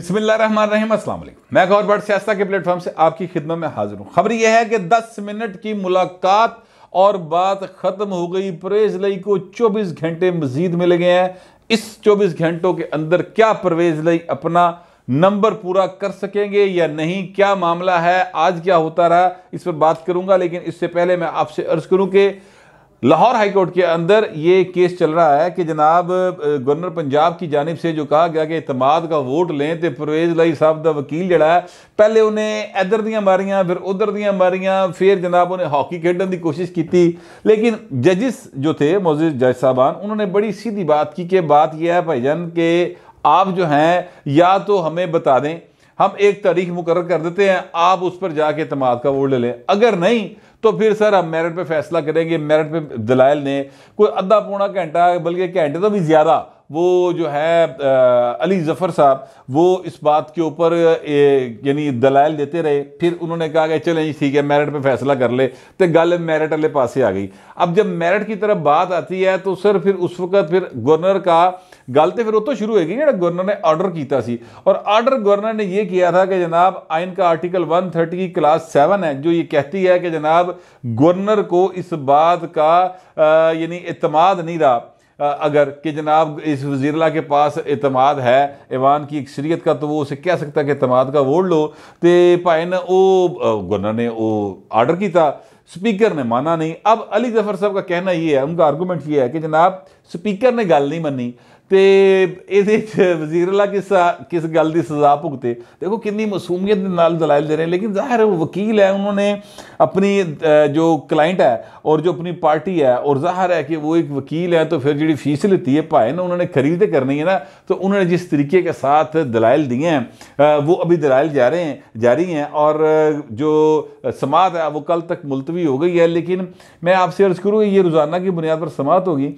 अस्सलाम वालेकुम मैं गौर बड़ सियासत के प्लेटफॉर्म से आपकी खिदमत में हाजिर हूं खबर यह है कि 10 मिनट की मुलाकात और बात ख़त्म हो गई परवेज लई को 24 घंटे मजीद मिल गए हैं इस 24 घंटों के अंदर क्या परवेज लई अपना नंबर पूरा कर सकेंगे या नहीं क्या मामला है आज क्या होता रहा इस पर बात करूंगा लेकिन इससे पहले मैं आपसे अर्ज करूं कि लाहौर हाईकोर्ट के अंदर ये केस चल रहा है कि जनाब गवर्नर पंजाब की जानब से जो कहा गया कि इतमाद का वोट लें तो परवेज लाई साहब का वकील जड़ा है पहले उन्हें इधर दियाँ मारियाँ फिर उधर दियाँ मारियाँ फिर जनाब उन्हें हॉकी खेडन की कोशिश की लेकिन जजिस जो थे मोजिज जज साहबान उन्होंने बड़ी सीधी बात की कि बात यह है भाईजान के आप जो हैं या तो हमें बता दें हम एक तारीख मुकर कर देते हैं आप उस पर जाके इतमाद का वोट ले लें अगर नहीं तो फिर सर हम मेरिट पे फैसला करेंगे मेरिट पे दलाइल ने कोई अद्धा पौना घंटा बल्कि घंटे तो भी ज़्यादा वो जो है आ, अली ज़फ़र साहब वो इस बात के ऊपर यानी दलाइल देते रहे फिर उन्होंने कहा कि चलें जी ठीक है मेरिट पे फैसला कर ले तो गल मेरिट वाले पासे आ गई अब जब मेरिट की तरफ बात आती है तो सर फिर उस वक्त फिर गवर्नर का गल तो फिर उतो शुरू होगी जो गवर्नर ने आर्डर किया और आर्डर गवर्नर ने यह किया था कि जनाब आइन का आर्टिकल 130 की क्लास सेवन है जो ये कहती है कि जनाब गवर्नर को इस बात का यानी इतमाद नहीं रहा अगर कि जनाब इस वजीरला के पास अतमाद है ईवान की अक्सरीत का तो वो उसे कह सकता कि अतमाद का वोट लो तो भाई ने वो गवर्नर ने वो आर्डर किया स्पीकर ने माना नहीं अब अली जफर साहब का कहना ये है उनका आर्गूमेंट ये है कि जनाब स्पीकर ने गल नहीं मनी तो ये वजीर अला किस किस गल की सज़ा भुगते देखो कि मासूमियत दलायल दे रहे हैं लेकिन जाहिर ਜ਼ਾਹਿਰ ਹੈ ਉਹ ਵਕੀਲ ਹੈ अपनी जो क्लाइंट है और जो अपनी पार्टी है और जाहिर है कि वो एक वकील है तो फिर जी फीस लेती है भाई ना उन्होंने खरीद करनी है ना तो उन्होंने जिस तरीके के साथ दलाइल दिए हैं वो अभी दलाइल जा रहे हैं जारी हैं और जो समात है वो कल तक मुलतवी हो गई है लेकिन मैं आपसे अर्ज़ करूँ ये रोज़ाना की बुनियाद पर समात होगी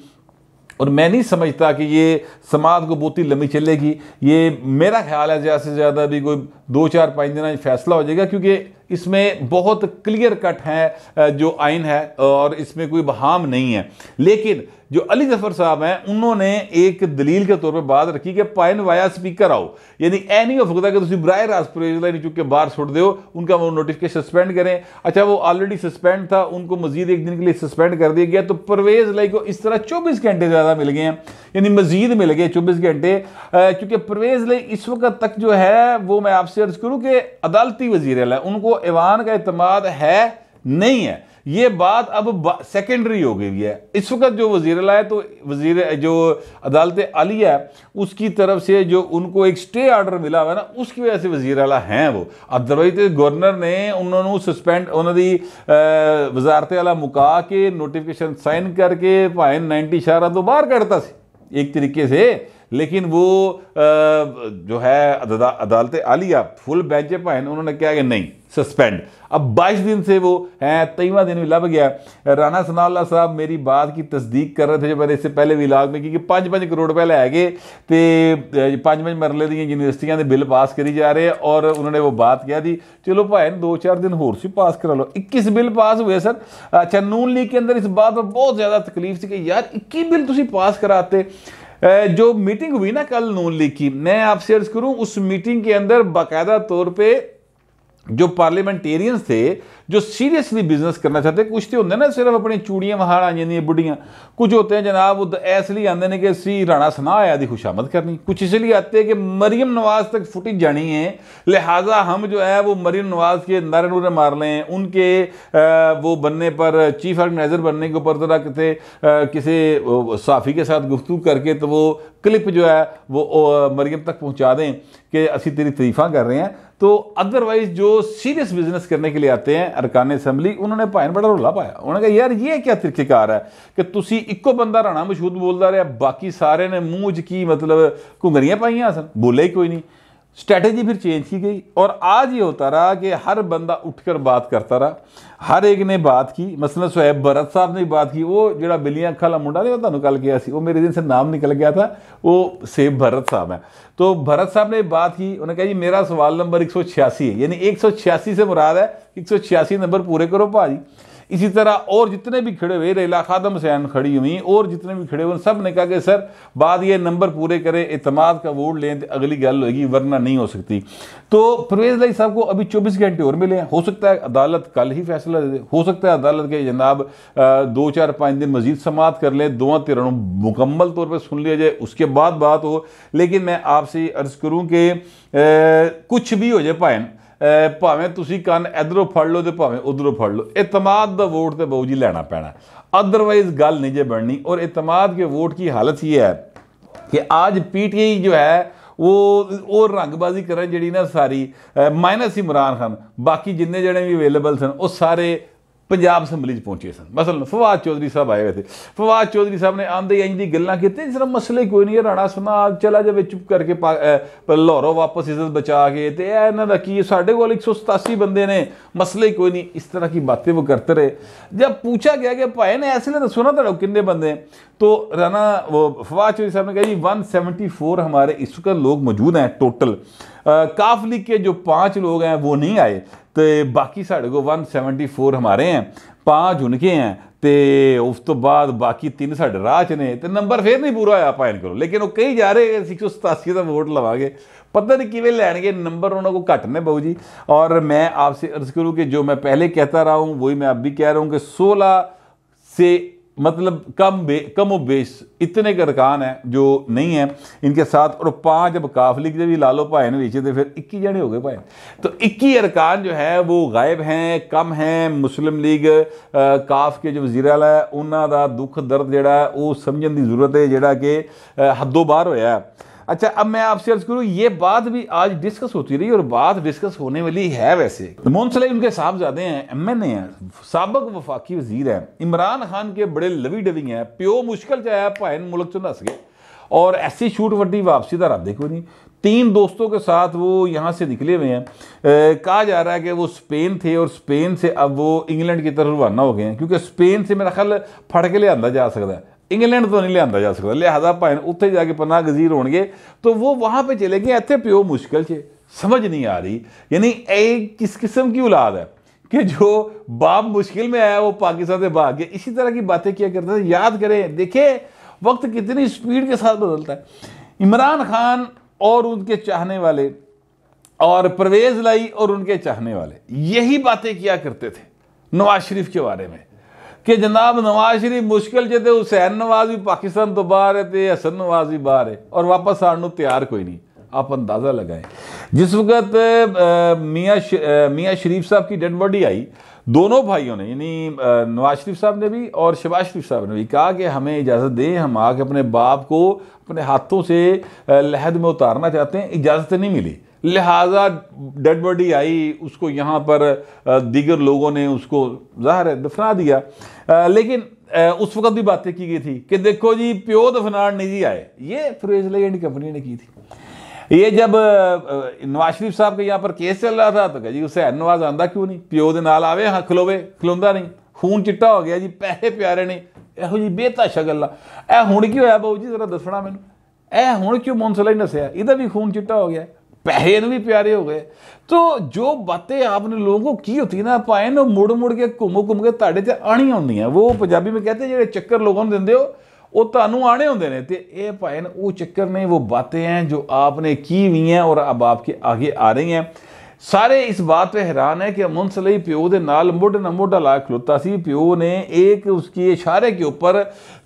और मैं नहीं समझता कि ये समाज को बहुत ही लंबी चलेगी ये मेरा ख्याल है ज़्यादा से ज़्यादा अभी कोई दो चार पाँच दिन फैसला हो जाएगा क्योंकि इसमें बहुत क्लियर कट है जो आइन है और इसमें कोई बहाम नहीं है लेकिन जो अली जफर साहब हैं उन्होंने एक दलील के तौर पर बात रखी कि पाइन वाया स्पीकर आओ यानी ए नहीं हो सकता कि तुम बर रास्त प्रोजलाइन चुके बाहर छोड़ दो उनका वो नोटिफिकेशन सस्पेंड करें अच्छा वो ऑलरेडी सस्पेंड था उनको मजीद एक दिन के लिए सस्पेंड कर दिया गया तो परवेज लाई को इस तरह चौबीस घंटे ज़्यादा मिल गए हैं यानी मजीद मिल गए चौबीस घंटे चूँकि परवेज लाई इस वक्त तक जो है वो मैं आपसे अर्ज करूँ कि अदालती वजीर है उनको को ईवान का अतमाद है नहीं है ये बात अब बा, सेकेंडरी हो गई है इस वक्त जो वजीर ला है तो वजीर जो अदालत अली है उसकी तरफ से जो उनको एक स्टे आर्डर मिला हुआ है ना उसकी वजह से वजीर अला हैं वो अदरवाइज गवर्नर ने उन्होंने सस्पेंड उन्होंने वजारत अला मुका के नोटिफिकेशन साइन करके भाएं नाइनटी शारा तो बाहर कड़ता से एक तरीके से लेकिन वो जो है अदा, अदालत आलिया फुल बेंच भाइन उन्होंने क्या कि नहीं सस्पेंड अब 22 दिन से वो हैं तेईवा दिन भी लग गया राणा सनाउल्ला साहब मेरी बात की तस्दीक कर रहे थे जो मैंने इससे पहले भी इलाग में की कि पंज पंज करोड़ रुपए लै गए तो पंज पंज मरले दी यूनिवर्सिटियां के बिल पास करी जा रहे और उन्होंने वो बात कह दी चलो भाई दो चार दिन होर से पास करा लो इक्कीस बिल पास हुए सर अच्छा नून लीग के अंदर इस बात पर बहुत ज़्यादा तकलीफ थी कि यार इक्कीस बिल तुम पास कराते जो मीटिंग हुई ना कल नून लीग की मैं आपसे अर्ज करूं उस मीटिंग के अंदर बाकायदा तौर पे जो पार्लियामेंटेरियंस थे जो सीरियसली बिजनेस करना चाहते कुछ तो होंगे ना सिर्फ अपनी चूड़ियाँ बाहर आ जाती बुढ़ियां कुछ होते हैं जनाब वो इसलिए आते हैं कि असी राणा सना आया दी खुशामद करनी कुछ इसलिए आते हैं कि मरियम नवाज तक फुटी जानी है लिहाजा हम जो है वो मरियम नवाज के नारे नूरे मार लें उनके वो बनने पर चीफ ऑर्गेनाइज़र बनने के ऊपर ज़रा किसी किसी साफ़ी के साथ गुफ्तु करके तो वो क्लिप जो है वो मरियम तक पहुँचा दें कि असी तेरी तरीफ़ा कर रहे हैं तो अदरवाइज़ जो सीरियस बिज़नेस करने के लिए आते हैं ਅਰਕਾਨ ਅਸੈਂਬਲੀ ਉਹਨਾਂ ਨੇ ਭਾਇਨ ਬੜਾ ਰੋਲਾ ਪਾਇਆ ਉਹਨਾਂ ਨੇ ਕਿਹਾ ਯਾਰ ਇਹ ਕੀ ਤਰੀਕੇਕਾਰ ਹੈ ਕਿ ਤੁਸੀਂ ਇੱਕੋ ਬੰਦਾ ਰਾਣਾ ਮਸ਼ਹੂਦ ਬੋਲਦਾ ਰਿਹਾ ਬਾਕੀ ਸਾਰੇ ਨੇ ਮੂੰਹ 'ਚ ਕੀ ਮਤਲਬ ਘੁੰਗਰੀਆਂ ਪਾਈਆਂ ਸਨ ਬੋਲੇ ਕੋਈ ਨਹੀਂ स्ट्रैटेजी फिर चेंज की गई और आज ये होता रहा कि हर बंदा उठकर बात करता रहा हर एक ने बात की मसलन सुहैब भरत साहब ने बात की वो जोड़ा बिलियाँ खला मुंडा नहीं तुम कल गया वो मेरे दिन से नाम निकल गया था वो सेब भरत साहब है तो भरत साहब ने बात की उन्होंने कहा जी मेरा सवाल नंबर एक है यानी एक से मुराद है एक नंबर पूरे करो भाजी इसी तरह और जितने भी खड़े हुए रेला खादम सैन खड़ी हुई और जितने भी खड़े हुए सब ने कहा कि सर बाद ये नंबर पूरे करें अतमाद का वोट लें तो अगली गल होगी वरना नहीं हो सकती तो परवेज लाई साहब को अभी चौबीस घंटे और मिले हो सकता है अदालत कल ही फैसला दे हो सकता है अदालत के जनाब दो चार पाँच दिन मजीद समात कर लें दो तिरणों मुकम्मल तौर पर सुन लिया जाए उसके बाद बात हो लेकिन मैं आपसे अर्ज़ करूँ कि कुछ भी हो जाए पाए ਭਾਵੇਂ ਤੁਸੀਂ ਕੰਨ ਇਧਰੋਂ ਫੜ ਲਓ ਤੇ ਭਾਵੇਂ ਉਧਰੋਂ ਫੜ ਲਓ ਇਤਮਾਦ ਦਾ ਵੋਟ ਤੇ ਬਹੁਜੀ ਲੈਣਾ ਪੈਣਾ ਅਦਰਵਾਈਜ਼ ਗੱਲ ਨਹੀਂ ਜੇ ਬਣਨੀ ਔਰ ਇਤਮਾਦ ਕੇ ਵੋਟ ਕੀ ਹਾਲਤ ਇਹ ਹੈ ਕਿ ਅੱਜ ਪੀਟੀਆਈ ਜੋ ਹੈ ਉਹ ਉਹ ਰੰਗਬਾਜ਼ੀ ਕਰਨ ਜਿਹੜੀ ਨਾ ਸਾਰੀ ਮਾਈਨਸ ਇਮਰਾਨ ਖਾਨ ਬਾਕੀ ਜਿੰਨੇ ਜਿਹੜੇ ਵੀ ਅਵੇਲੇਬਲ ਸਨ ਉਹ ਸਾਰੇ ਪੰਜਾਬ ਅਸੈਂਬਲੀ 'ਚ ਪਹੁੰਚੇ ਸਨ ਮਸਲਨ ਫਵਾਦ ਚੌਧਰੀ ਸਾਹਿਬ ਆਏ ਹੋਏ ਸੀ ਫਵਾਦ ਚੌਧਰੀ ਸਾਹਿਬ ਨੇ ਆਂਦੇ ਇੰਜ ਦੀ ਗੱਲਾਂ ਕੀਤੀਆਂ ਜਿਸ ਤਰ੍ਹਾਂ ਮਸਲੇ ਕੋਈ ਨਹੀਂ ਰਾਣਾ ਸੁਨਾ ਚਲਾ ਜਾ ਵਿੱਚ ਕਰਕੇ ਲਾਹੌਰੋਂ ਵਾਪਸ ਇੱਜ਼ਤ ਬਚਾ ਕੇ ਤੇ ਇਹ ਇਹਨਾਂ ਦਾ ਕੀ ਸਾਡੇ ਕੋਲ 187 ਬੰਦੇ ਨੇ ਮਸਲੇ ਕੋਈ ਨਹੀਂ ਇਸ ਤਰ੍ਹਾਂ ਕੀ ਬਾਤیں ਉਹ ਕਰਤੇ ਰਹੇ ਜਦ ਪੁੱਛਿਆ ਗਿਆ ਕਿ ਭਾਈ ਨੇ ਐਸੇ ਦੱਸੋ ਨਾ ਤੁਹਾਡੇ ਕਿੰਨੇ ਬੰਦੇ ਤੋ राना ਫਵਾਦ चौधरी ਸਾਹਿਬ ਨੇ ਕਿਹਾ ਜੀ 174 ਹਮਾਰੇ ਇਸ ਕਾ ਲੋਕ ਮੌਜੂਦ ਹੈ ਟੋਟਲ ਕਾਫ ਲਿਖ ਕੇ ਜੋ लोग हैं वो ਉਹ ਨਹੀਂ ਆਏ ਤੇ ਬਾਕੀ ਸਾਡੇ वन 174 ਹਮਾਰੇ ਹੈ हैं पाँच ਹੈ ਤੇ ਉਸ ਤੋਂ ਬਾਅਦ ਬਾਕੀ ਤਿੰਨ ਸਾਡੇ ਰਾਹ 'ਚ ਨੇ ਤੇ ਨੰਬਰ ਫੇਰ ਨਹੀਂ ਪੂਰਾ ਹੋਇਆ ਪਾਇਨ ਕੋਲ ਲੇਕਿਨ ਉਹ ਕਈ ਜਾ ਰਹੇ 687 ਦਾ ਵੋਟ ਲਵਾਗੇ ਪਤਾ ਨਹੀਂ ਕਿਵੇਂ ਲੈਣਗੇ ਨੰਬਰ ਉਹਨਾਂ ਕੋ ਘੱਟ ਨੇ ਬਾਊ ਜੀ ਔਰ ਮੈਂ ਆਪਸੇ ਅਰਜ਼ ਕਰੂ ਕਿ ਜੋ ਮੈਂ ਪਹਿਲੇ ਕਹਤਾ ਰਹਾ ਹੂੰ वही ਮੈਂ अब भी कह रहा हूं 16 ਸੇ मतलब कम बे कम बेश इतने के अरकान हैं जो नहीं हैं इनके साथ और पांच जब काफली के भी लालो ने बेचे थे फिर इक्की जने हो गए भाई तो इक्की अरकान जो है वो गायब हैं कम हैं मुस्लिम लीग काफ के जो वजीर अला है उन्हों दुख दर्द जोड़ा वो समझने की जरूरत है जोड़ा कि हदों बार होया है अच्छा अब मैं आपसे अर्ज करूँ ये बात भी आज डिस्कस होती रही और बात डिस्कस होने वाली है वैसे मोहन सलाई उनके साहबजादे हैं एम एन ए हैं सबक वफाकी वजीर हैं इमरान खान के बड़े लवी डविंग हैं प्यो मुश्किल चाहे भाई मुल्क चो नस गए और ऐसी छूट वटी वापसी तरह देखो नहीं तीन दोस्तों के साथ वो यहाँ से निकले हुए हैं कहा जा रहा है कि वो स्पेन थे और स्पेन से अब वो इंग्लैंड की तरफ रवाना हो गए हैं क्योंकि स्पेन से मेरा ख्याल फट के आंदा जा सकता है इंग्लैंड तो नहीं लिया जा सकता लिहाजा भाई ਉੱਥੇ जाके पन्ना गजीर हो गए तो वो वहाँ पर चले गए इतने प्यो मुश्किल से समझ नहीं आ रही यानी ये किस किस्म की औलाद है कि जो बाप मुश्किल में आया वो पाकिस्तान से भाग गया इसी तरह की बातें किया करते थे याद करें देखे वक्त कितनी स्पीड के साथ बदलता है इमरान खान और उनके चाहने वाले और परवेज़ लाई और उनके चाहने वाले यही बातें किया करते थे नवाज शरीफ के बारे में कि जनाब नवाज शरीफ मुश्किल से हुसैन नवाज भी पाकिस्तान तो बाहर है तो हसन नवाज भी बाहर है और वापस आने तैयार कोई नहीं आप अंदाज़ा लगाएं जिस वक्त मियाँ मियाँ शरीफ साहब की डेड बॉडी आई दोनों भाइयों ने यानी नवाज शरीफ साहब ने भी और शबाज शरीफ साहब ने भी कहा कि हमें इजाज़त दें हम आके अपने बाप को अपने हाथों से लहद में उतारना चाहते हैं इजाज़त नहीं मिली लिहाजा डेड बॉडी आई उसको यहाँ पर दीगर लोगों ने उसको जाहिर है दफना दिया लेकिन उस वक्त भी बातें की गई थी कि देखो जी प्यो दफना नहीं जी आए ये फ्रेजले कंपनी ने की थी ये जब नवाज शरीफ साहब के यहाँ पर केस चल रहा था तो कह जी उसे अनवाज आंदा क्यों नहीं प्यो के नाल आवे हाँ खलोवे खिलोदा नहीं खून चिट्टा हो गया जी पैसे प्यारे ने ਇਹੋ ਜੀ ਬੇਤਾਸ਼ਾ ਗੱਲਾਂ ਇਹ ਹੁਣ ਕੀ ਹੋਇਆ ਬਾਊ ਜੀ ਜ਼ਰਾ ਦੱਸਣਾ ਮੈਨੂੰ ਇਹ ਹੁਣ ਕਿਉਂ ਮੌਨਸਲਾ ਹੀ ਨਸਿਆ ਇਹਦਾ ਵੀ ਖੂਨ ਚਿੱਟਾ ਹੋ ਪੈਸੇ ਨੂੰ ਵੀ ਪਿਆਰੇ ਹੋ ਗਏ ਤੋ ਜੋ ਬਾਤیں ਆਪਨੇ ਲੋਗੋ ਕੀ ਹੁੰਦੀ ਨਾ ਪਾਏ ਨੂੰ ਮੁੜ ਮੁੜ ਕੇ ਘੁੰਮ ਘੁੰਮ ਕੇ ਤੁਹਾਡੇ ਤੇ ਆਣੀ ਹੁੰਦੀਆਂ ਉਹ ਪੰਜਾਬੀ ਵਿੱਚ ਕਹਿੰਦੇ ਜਿਹੜੇ ਚੱਕਰ ਲੋਗੋਂ ਨੂੰ ਦਿੰਦੇ ਹੋ ਉਹ ਤੁਹਾਨੂੰ ਆਣੇ ਹੁੰਦੇ ਨੇ ਤੇ ਇਹ ਪਾਏ ਨੂੰ ਉਹ ਚੱਕਰ ਨਹੀਂ ਉਹ ਬਾਤیں ਹੈ ਜੋ ਆਪਨੇ ਕੀ ਵੀ ਔਰ ਅਬ ਆਪਕੇ ਅਗੇ ਆ ਰਹੀ ਹੈ सारे इस बात पे हैरान है कि ਅਮਨ प्यो के ਦੇ ਨਾਲ ना ਨਾਲ ला ਲਾ सी प्यो ने एक उसके इशारे के ऊपर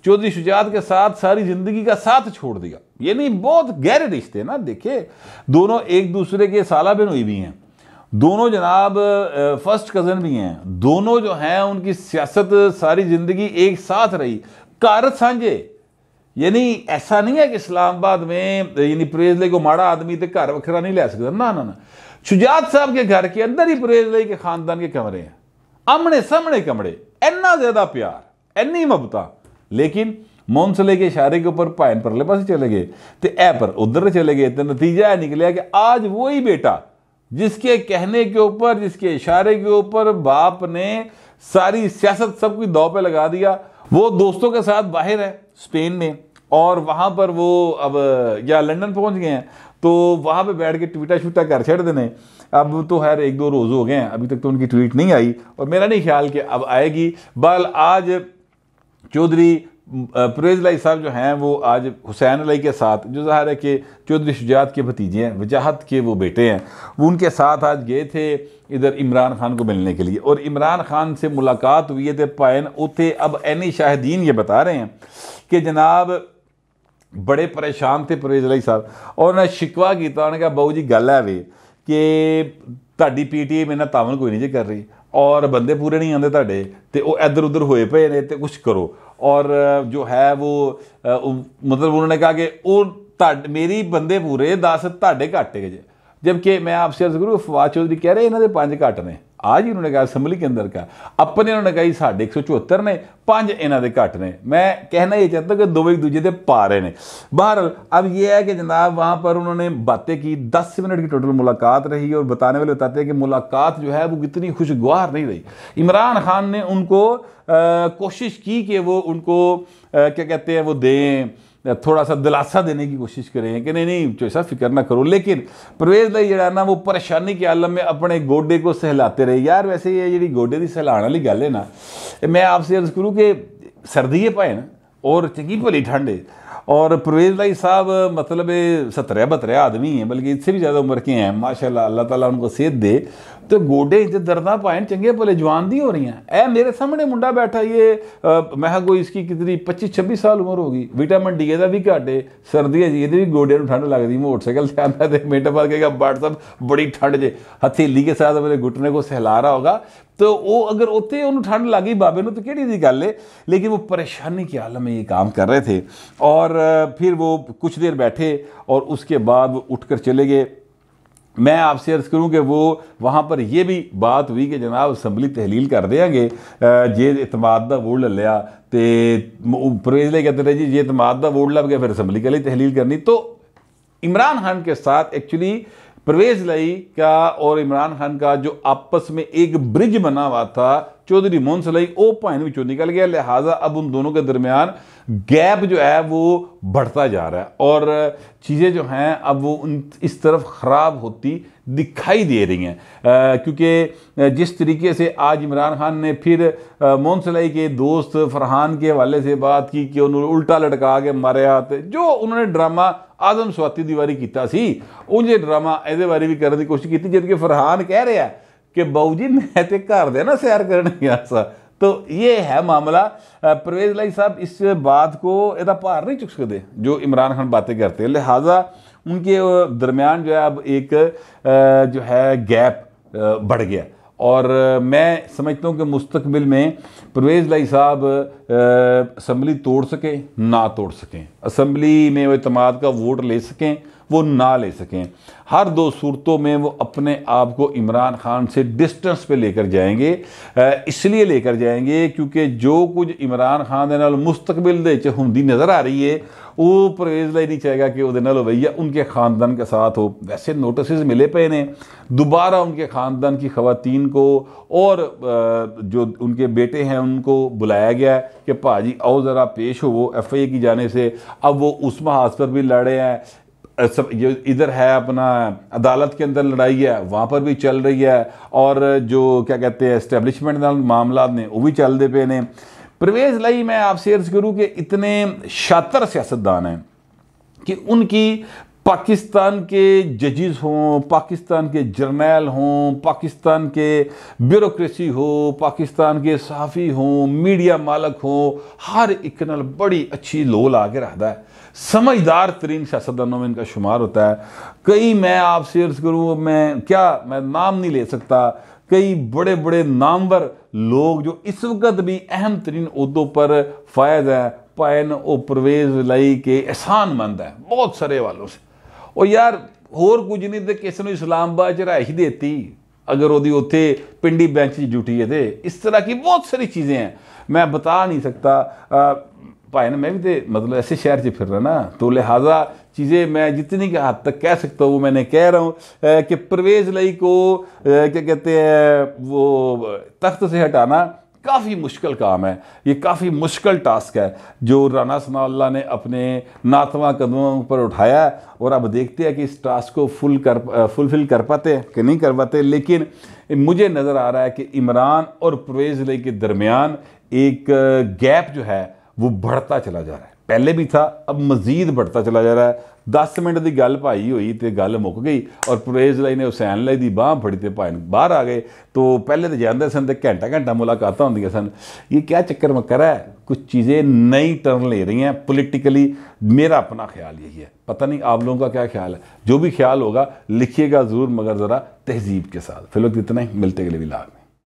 चौधरी शुजात के साथ सारी ज़िंदगी का साथ छोड़ दिया ये नहीं बहुत गहरे रिश्ते ना देखिए दोनों एक दूसरे के साला बहन हुई भी हैं दोनों जनाब फर्स्ट कज़न भी हैं दोनों जो हैं उनकी सियासत सारी ज़िंदगी एक साथ रही घर सांझे यानी ऐसा नहीं है कि इस्लामाबाद में यानी प्रेजले ले को माड़ा आदमी तो घर वखरा नहीं लै सकता ना ना ना शुजात साहब के घर के अंदर ही परेज लई के खानदान के कमरे हैं आमने सामने कमरे इन्ना ज्यादा प्यार इन्नी ममता लेकिन मोनसले के इशारे के ऊपर पायन परले पास चले गए तो ए पर उधर चले गए तो नतीजा निकलिया कि आज वही बेटा जिसके कहने के ऊपर जिसके इशारे के ऊपर बाप ने सारी सियासत सब कुछ दौ पे लगा दिया वो दोस्तों के साथ बाहर है स्पेन में और वहाँ पर वो अब या लंदन पहुँच गए हैं तो वहाँ पे बैठ के ट्वीटा शूटा कर छेड़ देने अब तो खैर एक दो रोज़ हो गए हैं अभी तक तो उनकी ट्वीट नहीं आई और मेरा नहीं ख्याल कि अब आएगी बल आज चौधरी परवेज लाई साहब जो हैं वो आज हुसैन अलाई के साथ जो ज़ाहिर है कि चौधरी शुजात के भतीजे हैं वजाहत के वो बेटे हैं वो उनके साथ आज गए थे इधर इमरान खान को मिलने के लिए और इमरान खान से मुलाकात हुई है तो पायन उतें अब एनी शाहिदीन ये बता रहे हैं कि जनाब ਬੜੇ ਪਰੇਸ਼ਾਨ ਤੇ ਪ੍ਰੇਜ਼ ਲਈ ਸਾਹਿਬ ਉਹਨਾਂ ਨੇ ਸ਼ਿਕਵਾ ਕੀਤਾ ਉਹਨਾਂ ਕਿਹਾ ਬਾਊ ਜੀ ਗੱਲ ਹੈ ਵੇ ਕਿ ਤੁਹਾਡੀ ਪੀਟੀ ਮੇਰੇ ਨਾਲ ਤਾਵਨ ਕੋਈ ਨਹੀਂ ਜੇ ਕਰ ਰਹੀ ਔਰ ਬੰਦੇ ਪੂਰੇ ਨਹੀਂ ਆਉਂਦੇ ਤੁਹਾਡੇ ਤੇ ਉਹ ਇੱਧਰ ਉੱਧਰ ਹੋਏ ਪਏ ਨੇ ਤੇ ਕੁਝ ਕਰੋ ਔਰ ਜੋ ਹੈ ਉਹ ਮਤਲਬ ਉਹਨਾਂ ਨੇ ਕਹਾ ਕਿ ਉਹ ਤੁਹਾਡੇ ਮੇਰੀ ਬੰਦੇ ਪੂਰੇ 10 ਤੁਹਾਡੇ ਘੱਟ ਗਏ ਜਦਕਿ ਕਿ ਮੈਂ ਆਪਸੇ ਅਰਜ਼ ਕਰੂ ਚੌਧਰੀ ਕਹਿ ਰਹੇ ਇਹਨਾਂ ਦੇ ਪੰਜ ਘੱਟ ਨੇ आज ही उन्होंने कहा ਹੀ के अंदर कहा अपने उन्होंने कहा साढ़े एक सौ चौहत्तर ने पांच इन्हों के घट ने मैं कहना ये चाहता हूँ कि दो एक दूजे के पा रहे हैं बहर अब यह है कि जनाब वहाँ पर उन्होंने बातें की दस मिनट की टोटल मुलाकात रही और बताने वाले बताते हैं कि मुलाकात जो है वो कितनी खुशगवार नहीं रही इमरान खान ने उनको आ, कोशिश की कि वो उनको आ, क्या कहते हैं वो दें थोड़ा सा दिलासा देने की कोशिश करें हैं कि नहीं नहीं चोसा फिक्र ना करो लेकिन परवेज लाई जरा ना वो परेशानी के आलम में अपने गोडे को सहलाते रहे यार वैसे ये जी गोडे की सहलाने वाली गल है ना मैं आपसे अर्ज करूँ कि सर्दी है ना और चंकी भली ठंड है और परवेज लाई साहब मतलब सत्रह बतरह आदमी हैं बल्कि इससे भी ज़्यादा उम्र के हैं माशा अल्लाह तला उनको सेहत दे तो गोडे च दर्दा पाए चंगे भले जवान दी हो रही हैं ए मेरे सामने मुंडा बैठा ये मैं हाँ कोई इसकी कितनी पच्ची छब्बीस साल उम्र होगी विटामिन डी का भी घट है सर्दी है जी ये भी गोडे ठंड लगती मोटरसाइकिल से आता है मिनट बाद कहेगा व्हाट्सअप बड़ी ठंड जे हथेली के साथ मेरे गुटने को सहला रहा होगा तो वो अगर उत्ते ठंड लग गई बाबे तो कि गल है लेकिन वो परेशानी के आलम में ये काम कर रहे थे और फिर वो कुछ देर बैठे और उसके बाद वो उठ चले गए मैं आपसे अर्ज़ करूं कि वो वहाँ पर यह भी बात हुई कि जनाब असम्बली तहलील कर देंगे जे इतमाद का वोट ले लिया तो परवेज ले कहते रहे जी जे इतमाद का वोट लग गया फिर असम्बली के लिए तहलील करनी तो इमरान खान के साथ एक्चुअली परवेज लई का और इमरान खान का जो आपस में एक ब्रिज बना हुआ था चौधरी मोहन सलाई ओ पॉइंट भी निकल गया लिहाजा अब उन दोनों के दरमियान गैप जो है वो बढ़ता जा रहा है और चीज़ें जो हैं अब वो उन इस तरफ ख़राब होती दिखाई दे रही हैं क्योंकि जिस तरीके से आज इमरान खान ने फिर मोहन सलाई के दोस्त फरहान के हवाले से बात की कि उन्होंने उल्टा लटका के मारे आते जो उन्होंने ड्रामा आजम स्वाति तिवारी किया ड्रामा ए बारे भी करने की कोशिश की जबकि फरहान कह रहे हैं कि बहू जी मैं तो घर ਦੇ ना सैर ਕਰਨ तो ये है मामला परवेज लाई साहब इस बात को यदा पार नहीं चुक सकते जो इमरान खान बातें करते हैं लिहाजा उनके दरमियान जो है अब एक जो है गैप बढ़ गया और मैं समझता हूँ कि मुस्तबिल में परवेज लाई साहब असम्बली तोड़ सकें ना तोड़ सकें असम्बली में वो अतमाद का वोट ले सकें वो ना ले सकें हर दो सूरतों में वो अपने आप को इमरान खान से डिस्टेंस पे लेकर जाएंगे इसलिए लेकर जाएंगे क्योंकि जो कुछ इमरान खान के ਨਾਲ ਮੁਸਤਕਬਲ ਦੇ ਵਿੱਚ ਹੁੰਦੀ ਨਜ਼ਰ ਆ ਰਹੀ ਏ ਉਹ ਪਰਵੇਜ਼ ਲਈ ਨਹੀਂ ਚਾਹੇਗਾ उनके ख़ानदान के साथ हो वैसे नोटिस मिले पे ने दोबारा उनके ख़ानदान की खवतिन को और जो उनके बेटे हैं उनको बुलाया गया है कि भाजी आओ ज़रा पेश हो वो एफ आई ए की जाने से अब वो उस हाथ पर भी लड़े हैं सब जो इधर है अपना अदालत के अंदर लड़ाई है वहाँ पर भी चल रही है और जो क्या कहते हैं इस्टेबलिशमेंट मामला ने वो भी चलते पे ने परवेज लाई मैं आपसे अर्ज करूँ कि इतने शातर सियासतदान हैं कि उनकी पाकिस्तान के जजिस हों पाकिस्तान के जर्नैल हों पाकिस्तान के ब्यूरोक्रेसी हो पाकिस्तान के सहाफ़ी हों मीडिया मालक हों हर एक नाल बड़ी अच्छी लोल आके रखता है समझदार तरीन सियासतदानों में इनका शुमार होता है कई मैं आपसे अर्ज़ करूँ मैं क्या मैं नाम नहीं ले सकता कई बड़े बड़े नामवर लोग जो इस वक्त भी अहम तरीन उहदों पर फायद है पायन ओ परवेज़ लाई के एहसान मंद है बहुत सारे वालों से ਉਹ यार होर कुछ नहीं तो ਕਿਸ ਨੂੰ ਇਸਲਾਮਾਬਾਦ ਚ देती अगर वो उ पिंडी बेंच ड्यूटी है तो इस तरह की बहुत सारी चीज़ें हैं मैं बता नहीं सकता भाई ना मैं भी तो मतलब ऐसे शहर से फिर रहा ना तो लिहाजा चीज़ें मैं जितनी के हद तक कह सकता हूँ वो मैंने कह रहा हूँ कि परवेज़ लई को क्या कहते हैं वो तख्त से हटाना काफ़ी मुश्किल काम है ये काफ़ी मुश्किल टास्क है जो राना सना ने अपने नातवा कदमों पर उठाया है और अब देखते हैं कि इस टास्क को फुल कर फुलफिल कर पाते कि नहीं कर पाते लेकिन मुझे नज़र आ रहा है कि इमरान और परवेज़ के दरमियान एक गैप जो है वो बढ़ता चला जा रहा है ਪਹਿਲੇ ਵੀ ਥਾ ਅਬ ਮਜ਼ੀਦ बढ़ता ਚਲਾ ਜਾ ਰਿਹਾ ਹੈ 10 ਮਿੰਟ ਦੀ ਗੱਲ ਭਾਈ ਹੋਈ ਤੇ ਗੱਲ ਮੁੱਕ ਗਈ ਔਰ ਪ੍ਰੇਜ਼ ਲਈ ਨੇ ਹੁਸੈਨ ਲਈ ਦੀ ਬਾਹ ਫੜੀ ਤੇ ਭਾਈ ਬਾਹਰ ਆ ਗਏ ਤੋਂ ਪਹਿਲੇ ਤੇ ਜਾਂਦੇ ਸਨ ਤੇ ਘੰਟਾ ਘੰਟਾ ਮੁਲਾਕਾਤਾਂ ਹੁੰਦੀਆਂ ਸਨ ਇਹ ਕੀ ਚੱਕਰ ਮਕਰ ਹੈ कुछ चीज़ें नई टर्न ले रही हैं पॉलिटिकली मेरा अपना ख्याल यही है पता नहीं आप लोगों का क्या ख्याल है जो भी ख्याल होगा लिखिएगा ज़रूर मगर ज़रा तहजीब के साथ फिलहाल इतना ही मिलते गले विलाग में